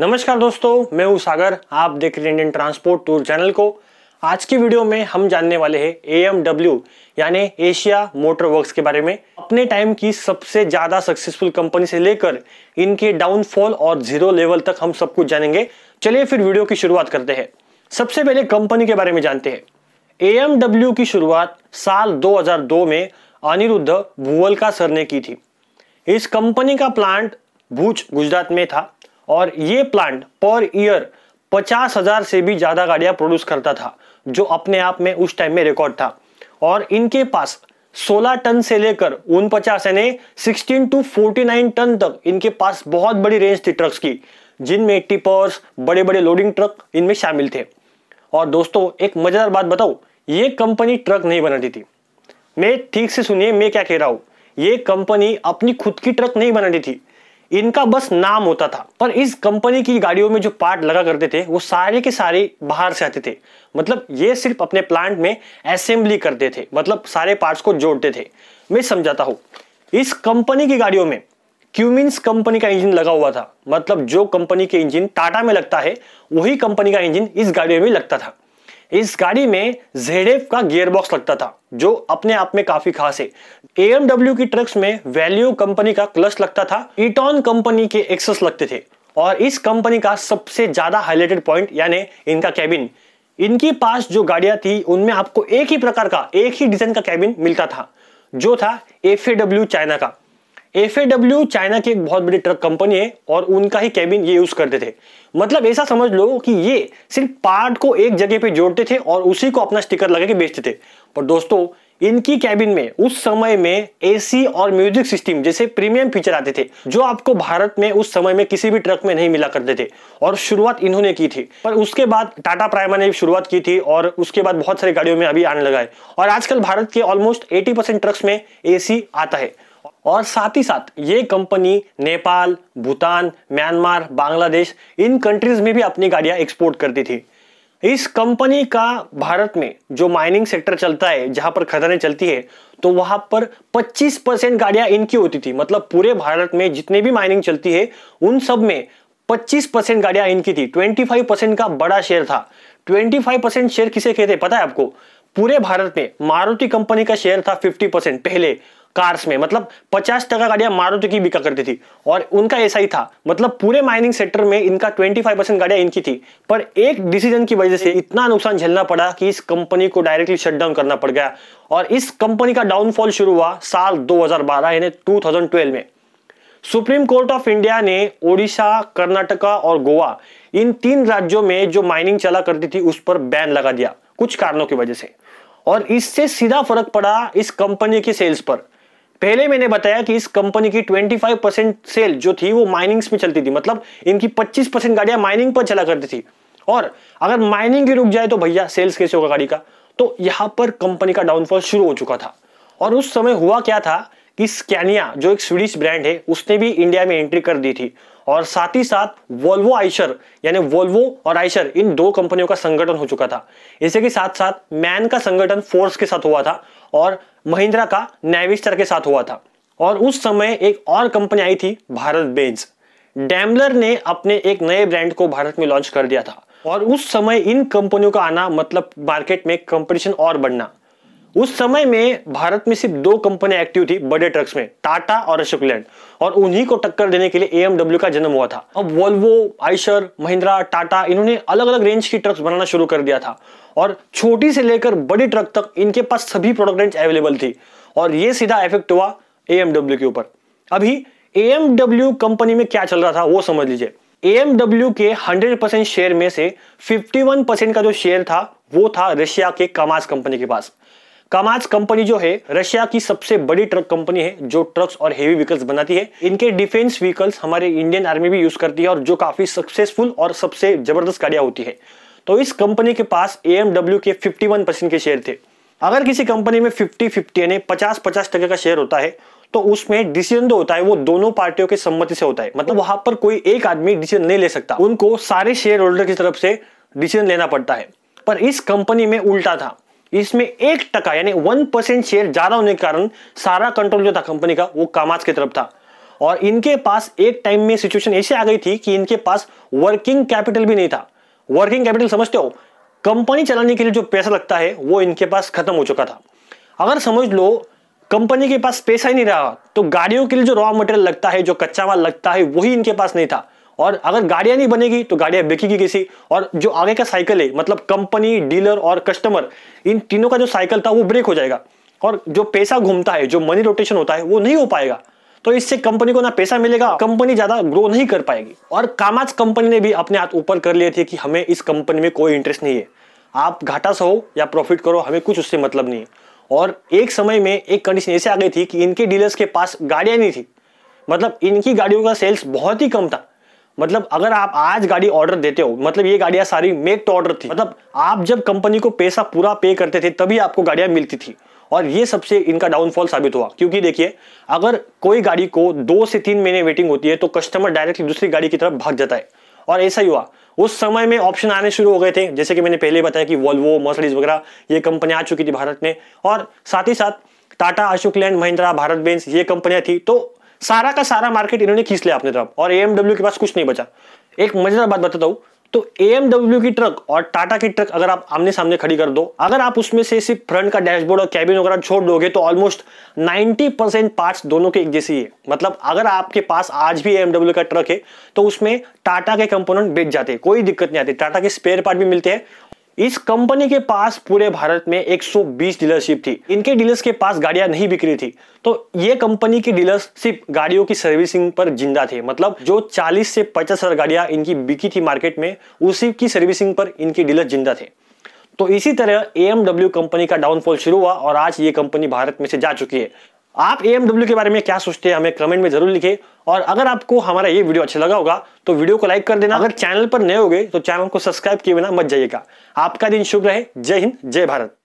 नमस्कार दोस्तों मैं हूँ सागर आप देख रहे हैं इंडियन ट्रांसपोर्ट टूर चैनल को आज की वीडियो में हम जानने वाले हैं ए यानी एशिया मोटर वर्क्स के बारे में अपने टाइम की सबसे ज़्यादा सक्सेसफुल कंपनी से लेकर इनके डाउनफॉल और जीरो लेवल तक हम सब कुछ जानेंगे चलिए फिर वीडियो की शुरुआत करते हैं सबसे पहले कंपनी के बारे में जानते हैं ए की शुरुआत साल 2002 में अनिरुद्ध भूवल का सर ने की थी इस कंपनी का प्लांट भूज गुजरात में था और ये प्लांट पर ईयर पचास हजार से भी ज्यादा गाड़ियां प्रोड्यूस करता था जो अपने आप में उस टाइम में रिकॉर्ड था और इनके पास 16 टन से लेकर उन पचास यानी 16 टू 49 टन तक इनके पास बहुत बड़ी रेंज थी ट्रक्स की जिनमें टिपर्स बड़े बड़े लोडिंग ट्रक इनमें शामिल थे और दोस्तों एक मजेदार बात बताओ ये कंपनी ट्रक नहीं बनाती थी मैं ठीक से सुनिए मैं क्या कह रहा हूं ये कंपनी अपनी खुद की ट्रक नहीं बनाती थी इनका बस नाम होता था पर इस कंपनी की गाड़ियों में जो पार्ट लगा करते थे वो सारे के सारे बाहर से आते थे मतलब ये सिर्फ अपने प्लांट में असेंबली करते थे मतलब सारे पार्ट्स को जोड़ते थे मैं समझाता हूँ इस कंपनी की गाड़ियों में क्यूमिन्स कंपनी का इंजन लगा हुआ था मतलब जो कंपनी के इंजन टाटा में लगता है वही कंपनी का इंजन इस गाड़ियों में लगता था इस गाड़ी में जेडेफ का गियरबॉक्स लगता था जो अपने आप में काफी खास है एएमडब्ल्यू की ट्रक्स में वैल्यू कंपनी का क्लच लगता था इटॉन कंपनी के एक्सेस लगते थे और इस कंपनी का सबसे ज्यादा हाईलाइटेड पॉइंट यानी इनका कैबिन इनके पास जो गाड़ियां थी उनमें आपको एक ही प्रकार का एक ही डिजाइन का कैबिन मिलता था जो था एफ चाइना का एफ चाइना की एक बहुत बड़ी ट्रक कंपनी है और उनका ही कैबिन ये यूज करते थे मतलब ऐसा समझ लो कि ये सिर्फ पार्ट को एक जगह पे जोड़ते थे और उसी को अपना स्टिकर लगा के बेचते थे पर दोस्तों इनकी कैबिन में उस समय में एसी और म्यूजिक सिस्टम जैसे प्रीमियम फीचर आते थे जो आपको भारत में उस समय में किसी भी ट्रक में नहीं मिला करते थे और शुरुआत इन्होंने की थी पर उसके बाद टाटा प्राइमा ने शुरुआत की थी और उसके बाद बहुत सारी गाड़ियों में अभी आने लगा है और आजकल भारत के ऑलमोस्ट 80 परसेंट ट्रक्स में ए आता है और साथ ही साथ ये कंपनी नेपाल भूटान म्यांमार बांग्लादेश इन कंट्रीज में भी अपनी गाड़ियां एक्सपोर्ट करती थी इस कंपनी का भारत में जो माइनिंग सेक्टर चलता है जहां पर खदानें चलती है तो वहां पर 25 परसेंट गाड़ियां इनकी होती थी मतलब पूरे भारत में जितने भी माइनिंग चलती है उन सब में 25 परसेंट गाड़ियां इनकी थी 25 परसेंट का बड़ा शेयर था 25 परसेंट शेयर किसे कहते पता है आपको पूरे भारत में मारुति कंपनी का शेयर था 50 परसेंट पहले कार्स में मतलब पचास टका गाड़ियां मारुति की बिका करती थी और उनका ऐसा ही था मतलब पूरे माइनिंग सेक्टर में इनका 25 परसेंट गाड़ियां इनकी थी पर एक डिसीजन की वजह से इतना नुकसान झेलना पड़ा कि इस कंपनी को डायरेक्टली शटडाउन करना पड़ गया और इस कंपनी का डाउनफॉल शुरू हुआ साल दो यानी टू में सुप्रीम कोर्ट ऑफ इंडिया ने ओडिशा कर्नाटका और गोवा इन तीन राज्यों में जो माइनिंग चला करती थी उस पर बैन लगा दिया कुछ कारणों की वजह से और इससे सीधा फर्क पड़ा इस कंपनी के सेल्स पर पहले मैंने बताया कि इस कंपनी की 25 परसेंट सेल जो थी वो माइनिंग्स में चलती थी मतलब इनकी 25 परसेंट गाड़ियां माइनिंग पर चला करती थी और अगर माइनिंग ही रुक जाए तो भैया सेल्स कैसे होगा गाड़ी का तो यहां पर कंपनी का डाउनफॉल शुरू हो चुका था और उस समय हुआ क्या था कि स्कैनिया जो एक स्वीडिश ब्रांड है उसने भी इंडिया में एंट्री कर दी थी और साथ ही साथ वोल्वो आइशर यानी वोल्वो और आइशर इन दो कंपनियों का संगठन हो चुका था इसी के साथ साथ मैन का संगठन फोर्स के साथ हुआ था और महिंद्रा का नैविस्टर के साथ हुआ था और उस समय एक और कंपनी आई थी भारत बेंज डैमलर ने अपने एक नए ब्रांड को भारत में लॉन्च कर दिया था और उस समय इन कंपनियों का आना मतलब मार्केट में कंपटीशन और बढ़ना उस समय में भारत में सिर्फ दो कंपनियां एक्टिव थी बड़े ट्रक्स में टाटा और अशोक लैंड और उन्हीं को टक्कर देने के लिए एएमडब्ल्यू का जन्म हुआ था अब वोल्वो आइशर महिंद्रा टाटा इन्होंने अलग अलग रेंज की ट्रक्स बनाना शुरू कर दिया था और छोटी से लेकर बड़ी ट्रक तक इनके पास सभी प्रोडक्ट रेंज अवेलेबल थी और ये सीधा इफेक्ट हुआ एएमडब्ल्यू के ऊपर अभी एएमडब्ल्यू कंपनी में क्या चल रहा था वो समझ लीजिए एएमडब्ल्यू के 100 परसेंट शेयर में से 51 परसेंट का जो शेयर था वो था रशिया के कमाज कंपनी के पास कामाज कंपनी जो है रशिया की सबसे बड़ी ट्रक कंपनी है जो ट्रक्स और हेवी व्हीकल्स बनाती है इनके डिफेंस व्हीकल्स हमारे इंडियन आर्मी भी यूज करती है और जो काफी सक्सेसफुल और सबसे जबरदस्त गाड़ियां होती है तो इस कंपनी के पास ए के फिफ्टी परसेंट के शेयर थे अगर किसी कंपनी में फिफ्टी फिफ्टी यानी पचास पचास टके का शेयर होता है तो उसमें डिसीजन जो होता है वो दोनों पार्टियों के सम्मति से होता है मतलब वहां पर कोई एक आदमी डिसीजन नहीं ले सकता उनको सारे शेयर होल्डर की तरफ से डिसीजन लेना पड़ता है पर इस कंपनी में उल्टा था इसमें एक टका यानी वन परसेंट शेयर ज्यादा होने के कारण सारा कंट्रोल जो था कंपनी का वो कामाज की तरफ था और इनके पास एक टाइम में सिचुएशन ऐसी आ गई थी कि इनके पास वर्किंग कैपिटल भी नहीं था वर्किंग कैपिटल समझते हो कंपनी चलाने के लिए जो पैसा लगता है वो इनके पास खत्म हो चुका था अगर समझ लो कंपनी के पास पैसा ही नहीं रहा तो गाड़ियों के लिए जो रॉ मटेरियल लगता है जो कच्चा माल लगता है वही इनके पास नहीं था और अगर गाड़ियां नहीं बनेगी तो गाड़ियां बिकेगी किसी और जो आगे का साइकिल है मतलब कंपनी डीलर और कस्टमर इन तीनों का जो साइकिल था वो ब्रेक हो जाएगा और जो पैसा घूमता है जो मनी रोटेशन होता है वो नहीं हो पाएगा तो इससे कंपनी को ना पैसा मिलेगा कंपनी ज्यादा ग्रो नहीं कर पाएगी और कामाज कंपनी ने भी अपने हाथ ऊपर कर लिए थे कि हमें इस कंपनी में कोई इंटरेस्ट नहीं है आप घाटा सहो या प्रॉफिट करो हमें कुछ उससे मतलब नहीं है और एक समय में एक कंडीशन ऐसे आ गई थी कि इनके डीलर्स के पास गाड़ियां नहीं थी मतलब इनकी गाड़ियों का सेल्स बहुत ही कम था मतलब अगर आप आज गाड़ी ऑर्डर देते हो मतलब ये गाड़ियां सारी मेक टू ऑर्डर थी मतलब आप जब कंपनी को पैसा पूरा पे करते थे तभी आपको गाड़ियां मिलती थी और ये सबसे इनका डाउनफॉल साबित हुआ क्योंकि देखिए अगर कोई गाड़ी को दो से तीन महीने वेटिंग होती है तो कस्टमर डायरेक्टली दूसरी गाड़ी की तरफ भाग जाता है और ऐसा ही हुआ उस समय में ऑप्शन आने शुरू हो गए थे जैसे कि मैंने पहले बताया कि वॉल्वो मर्सडीज वगैरह ये कंपनियां आ चुकी थी भारत में और साथ ही साथ टाटा अशोक लैंड महिंद्रा भारत बेंस ये कंपनियां थी तो सारा का सारा मार्केट इन्होंने खींच लिया अपने तरफ और एएमडब्ल्यू के पास कुछ नहीं बचा एक मजेदार बात बताता हूँ तो एएमडब्ल्यू की ट्रक और टाटा की ट्रक अगर आप आमने सामने खड़ी कर दो अगर आप उसमें से सिर्फ फ्रंट का डैशबोर्ड और कैबिन वगैरह छोड़ दोगे तो ऑलमोस्ट 90 परसेंट पार्ट दोनों के एक जैसी है मतलब अगर आपके पास आज भी एएमडब्ल्यू का ट्रक है तो उसमें टाटा के कंपोनेंट बेच जाते हैं कोई दिक्कत नहीं आती टाटा के स्पेयर पार्ट भी मिलते हैं इस कंपनी के पास पूरे भारत में 120 डीलरशिप थी इनके डीलर्स के पास गाड़ियां नहीं बिक रही थी तो ये कंपनी की डीलर्स सिर्फ गाड़ियों की सर्विसिंग पर जिंदा थे मतलब जो 40 से पचास हजार गाड़ियां इनकी बिकी थी मार्केट में उसी की सर्विसिंग पर इनके डीलर जिंदा थे तो इसी तरह ए कंपनी का डाउनफॉल शुरू हुआ और आज ये कंपनी भारत में से जा चुकी है आप ए के बारे में क्या सोचते हैं हमें कमेंट में जरूर लिखे और अगर आपको हमारा ये वीडियो अच्छा लगा होगा तो वीडियो को लाइक कर देना अगर चैनल पर नए हो गए तो चैनल को सब्सक्राइब किए बिना मत जाइएगा आपका दिन शुभ रहे जय हिंद जय भारत